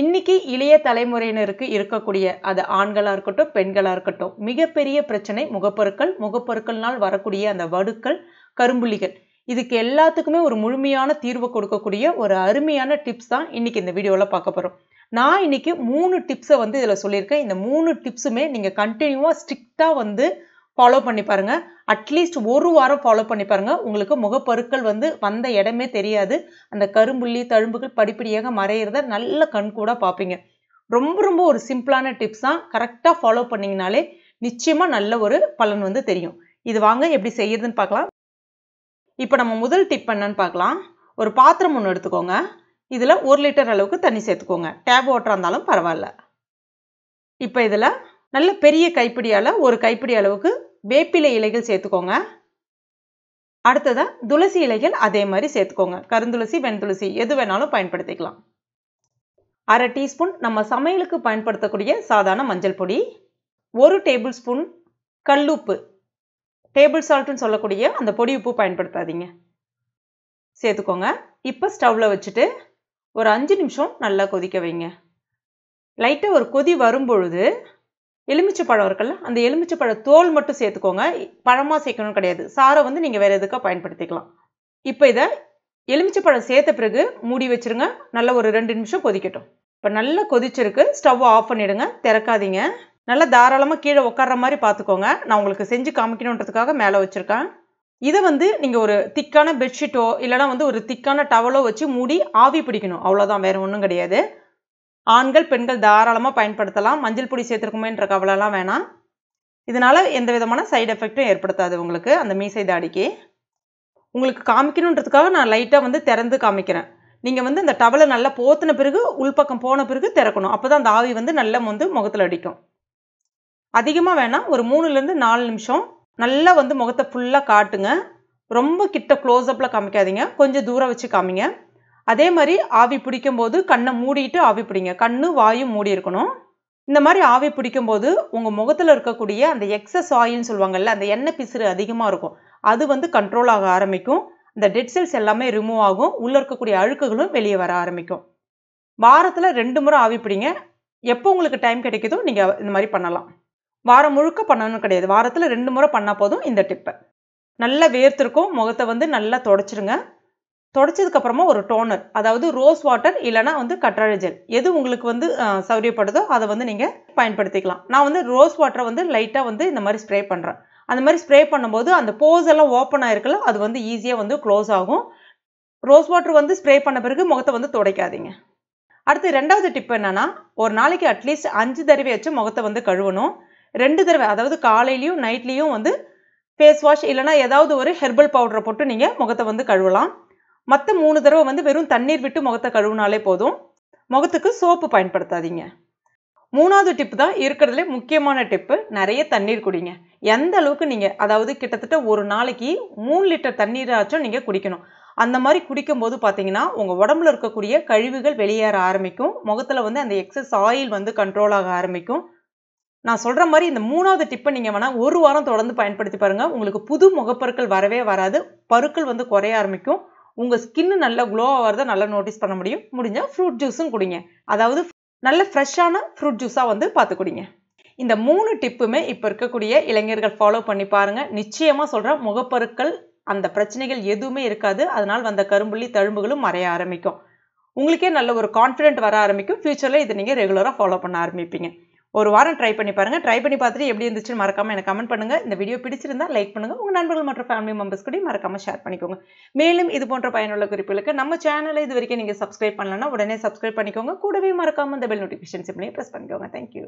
இன்னைக்கு இளைய தலைமுறையினருக்கு இருக்கக்கூடிய அது ஆண்களாக இருக்கட்டும் பெண்களாக இருக்கட்டும் மிகப்பெரிய பிரச்சனை முகப்பொருட்கள் முகப்பொருட்கள்னால் வரக்கூடிய அந்த வடுக்கள் கரும்புள்ளிகள் இதுக்கு எல்லாத்துக்குமே ஒரு முழுமையான தீர்வு கொடுக்கக்கூடிய ஒரு அருமையான டிப்ஸ் தான் இன்னைக்கு இந்த வீடியோவில் பார்க்க போகிறோம் நான் இன்னைக்கு மூணு டிப்ஸை வந்து இதில் சொல்லியிருக்கேன் இந்த மூணு டிப்ஸுமே நீங்கள் கண்டினியூவாக ஸ்ட்ரிக்டாக வந்து ஃபாலோ பண்ணி பாருங்கள் அட்லீஸ்ட் ஒரு வாரம் ஃபாலோ பண்ணி பாருங்கள் உங்களுக்கு முகப்பருக்கள் வந்து வந்த இடமே தெரியாது அந்த கரும்புள்ளி தழும்புகள் படிப்படியாக மறையிறத நல்ல கண்கூடாக பார்ப்பீங்க ரொம்ப ரொம்ப ஒரு சிம்பிளான டிப்ஸ் தான் கரெக்டாக ஃபாலோ பண்ணிங்கனாலே நிச்சயமாக நல்ல ஒரு பலன் வந்து தெரியும் இது வாங்க எப்படி செய்யறதுன்னு பார்க்கலாம் இப்போ நம்ம முதல் டிப் என்னன்னு பார்க்கலாம் ஒரு பாத்திரம் ஒன்று எடுத்துக்கோங்க இதில் ஒரு லிட்டர் அளவுக்கு தண்ணி சேர்த்துக்கோங்க டேப் வாட்டராக இருந்தாலும் பரவாயில்ல இப்போ இதில் நல்ல பெரிய கைப்பிடியால் ஒரு கைப்பிடி அளவுக்கு வேப்பிலை இலைகள் சேர்த்துக்கோங்க அடுத்ததாக துளசி இலைகள் அதே மாதிரி சேர்த்துக்கோங்க கருந்துளசி வெண்துளசி எது வேணாலும் பயன்படுத்திக்கலாம் அரை டீஸ்பூன் நம்ம சமையலுக்கு பயன்படுத்தக்கூடிய சாதாரண மஞ்சள் பொடி ஒரு டேபிள் ஸ்பூன் கல்லுப்பு டேபிள் சால்ட்டுன்னு சொல்லக்கூடிய அந்த பொடி உப்பு பயன்படுத்தாதீங்க சேர்த்துக்கோங்க இப்போ ஸ்டவ்வில் வச்சுட்டு ஒரு அஞ்சு நிமிஷம் நல்லா கொதிக்க வைங்க லைட்டாக ஒரு கொதி வரும்பொழுது எலுமிச்சை பழம் இருக்குல்ல அந்த எலுமிச்சை பழ தோல் மட்டும் சேர்த்துக்கோங்க பழமாக சேர்க்கணும் கிடையாது சாரை வந்து நீங்கள் வேறு எதுக்காக பயன்படுத்திக்கலாம் இப்போ இதை எலுமிச்சைப்பழம் பழம் சேர்த்த பிறகு மூடி வச்சுருங்க நல்லா ஒரு ரெண்டு நிமிஷம் கொதிக்கட்டும் இப்போ நல்லா கொதிச்சிருக்கு ஸ்டவ் ஆஃப் பண்ணிவிடுங்க திறக்காதீங்க நல்லா தாராளமாக கீழே உட்கார மாதிரி பார்த்துக்கோங்க நான் உங்களுக்கு செஞ்சு காமிக்கணுன்றதுக்காக மேலே வச்சுருக்கேன் இதை வந்து நீங்கள் ஒரு திக்கான பெட்ஷீட்டோ இல்லைனா வந்து ஒரு திக்கான டவலோ வச்சு மூடி ஆவி பிடிக்கணும் அவ்வளோதான் வேறு ஒன்றும் கிடையாது ஆண்கள் பெண்கள் தாராளமாக பயன்படுத்தலாம் மஞ்சள் பொடி சேர்த்துருக்குமேன்ற கவலைலாம் வேணாம் இதனால் எந்த விதமான சைடு எஃபெக்ட்டும் ஏற்படுத்தாது உங்களுக்கு அந்த மீசை தாடிக்கு உங்களுக்கு காமிக்கணுன்றதுக்காக நான் லைட்டாக வந்து திறந்து காமிக்கிறேன் நீங்கள் வந்து அந்த டவலை நல்லா போத்தின பிறகு உள்பக்கம் போன பிறகு திறக்கணும் அப்போ தான் அந்த ஆவி வந்து நல்லா வந்து முகத்தில் அடிக்கும் அதிகமாக வேணால் ஒரு மூணுலேருந்து நாலு நிமிஷம் நல்லா வந்து முகத்தை ஃபுல்லாக காட்டுங்க ரொம்ப கிட்ட க்ளோஸ்அப்பில் காமிக்காதீங்க கொஞ்சம் தூரம் வச்சு காமிங்க அதே மாதிரி ஆவி பிடிக்கும்போது கண்ணை மூடிட்டு ஆவி பிடிங்க கண்ணு வாயும் மூடி இருக்கணும் இந்த மாதிரி ஆவி பிடிக்கும் போது உங்கள் முகத்தில் இருக்கக்கூடிய அந்த எக்ஸஸ் ஆயில்னு சொல்லுவாங்கல்ல அந்த எண்ணெய் பிசுறு அதிகமாக இருக்கும் அது வந்து கண்ட்ரோல் ஆக ஆரம்பிக்கும் இந்த டெட் செல்ஸ் எல்லாமே ரிமூவ் ஆகும் உள்ளே இருக்கக்கூடிய அழுக்குகளும் வெளியே வர ஆரம்பிக்கும் வாரத்தில் ரெண்டு முறை ஆவி பிடிங்க எப்போ உங்களுக்கு டைம் கிடைக்குதோ நீங்கள் இந்த மாதிரி பண்ணலாம் வாரம் முழுக்க பண்ணணும் கிடையாது வாரத்தில் ரெண்டு முறை பண்ணால் போதும் இந்த டிப்பை நல்லா வேர்த்துருக்கும் முகத்தை வந்து நல்லா தொடச்சிருங்க அப்புறமா ஒரு டோனர் அதாவது ரோஸ் வாட்டர் இல்லைனா வந்து கற்றாழை ஜெல் எது உங்களுக்கு வந்து சௌரியப்படுதோ அதை வந்து நீங்கள் பயன்படுத்திக்கலாம் நான் வந்து ரோஸ் வாட்டரை வந்து லைட்டாக வந்து இந்த மாதிரி ஸ்ப்ரே பண்ணுறேன் அந்த மாதிரி ஸ்ப்ரே பண்ணும்போது அந்த போஸ் எல்லாம் ஓப்பன் ஆயிருக்கல அது வந்து ஈஸியாக வந்து க்ளோஸ் ஆகும் ரோஸ் வாட்டர் வந்து ஸ்ப்ரே பண்ண பிறகு முகத்தை வந்து துடைக்காதீங்க அடுத்து ரெண்டாவது டிப் என்னென்னா ஒரு நாளைக்கு அட்லீஸ்ட் அஞ்சு தடவை வச்சு முகத்தை வந்து கழுவணும் ரெண்டு தடவை அதாவது காலையிலையும் நைட்லேயும் வந்து ஃபேஸ் வாஷ் இல்லைனா ஏதாவது ஒரு ஹெர்பல் பவுடரை போட்டு நீங்கள் முகத்தை வந்து கழுவலாம் மற்ற மூணு தடவை வந்து வெறும் தண்ணீர் விட்டு முகத்தை கழுவுனாலே போதும் முகத்துக்கு சோப்பு பயன்படுத்தாதீங்க மூணாவது டிப் தான் இருக்கிறதுல முக்கியமான டிப்பு நிறைய தண்ணீர் குடிங்க எந்த அளவுக்கு நீங்கள் அதாவது கிட்டத்தட்ட ஒரு நாளைக்கு மூணு லிட்டர் தண்ணீராச்சும் நீங்கள் குடிக்கணும் அந்த மாதிரி குடிக்கும்போது பார்த்தீங்கன்னா உங்கள் உடம்புல இருக்கக்கூடிய கழிவுகள் வெளியேற ஆரம்பிக்கும் முகத்தில் வந்து அந்த எக்ஸஸ் ஆயில் வந்து கண்ட்ரோல் ஆக ஆரம்பிக்கும் நான் சொல்கிற மாதிரி இந்த மூணாவது டிப்பை நீங்கள் வேணால் ஒரு வாரம் தொடர்ந்து பயன்படுத்தி பாருங்கள் உங்களுக்கு புது முகப்பருக்கள் வரவே வராது பருக்கள் வந்து குறைய ஆரம்பிக்கும் உங்கள் ஸ்கின்னு நல்லா க்ளோ ஆகிறத நல்லா நோட்டீஸ் பண்ண முடியும் முடிஞ்சால் ஃப்ரூட் ஜூஸும் குடிங்க அதாவது நல்ல ஃப்ரெஷ்ஷான ஃப்ரூட் ஜூஸாக வந்து பார்த்து குடிங்க இந்த மூணு டிப்புமே இப்போ இருக்கக்கூடிய இளைஞர்கள் ஃபாலோ பண்ணி பாருங்கள் நிச்சயமாக சொல்கிற முகப்பொருட்கள் அந்த பிரச்சனைகள் எதுவுமே இருக்காது அதனால் வந்த கரும்புள்ளி தழும்புகளும் மறைய ஆரம்பிக்கும் உங்களுக்கே நல்ல ஒரு கான்ஃபிடென்ட் வர ஆரம்பிக்கும் ஃப்யூச்சரில் இதை நீங்கள் ரெகுலராக ஃபாலோ பண்ண ஆரம்பிப்பீங்க ஒரு வாரம் ட்ரை பண்ணி பாருங்கள் ட்ரை பண்ணி பார்த்துட்டு எப்படி இருந்துச்சுன்னு மறக்காமல் எனக்கு கமெண்ட் பண்ணுங்கள் இந்த வீடியோ பிடிச்சிருந்தால் லைக் பண்ணுங்கள் உங்கள் நண்பர்கள் மற்றும் ஃபேமிலி மெம்பர்ஸ் கூட மறக்காமல் ஷேர் பண்ணிக்கோங்க மேலும் இது போன்ற பயனுள்ள குறிப்புகளுக்கு நம்ம சேனலை இது வரைக்கும் நீங்கள் சப்ஸ்கிரைப் பண்ணலன்னா உடனே சப்ஸ்கிரைப் பண்ணிக்கோங்க கூடவே மறக்காமல் இந்த பெல் நோட்டிஃபிகேஷன் பண்ணி ப்ரெஸ் பண்ணிக்கோங்க தேங்க்யூ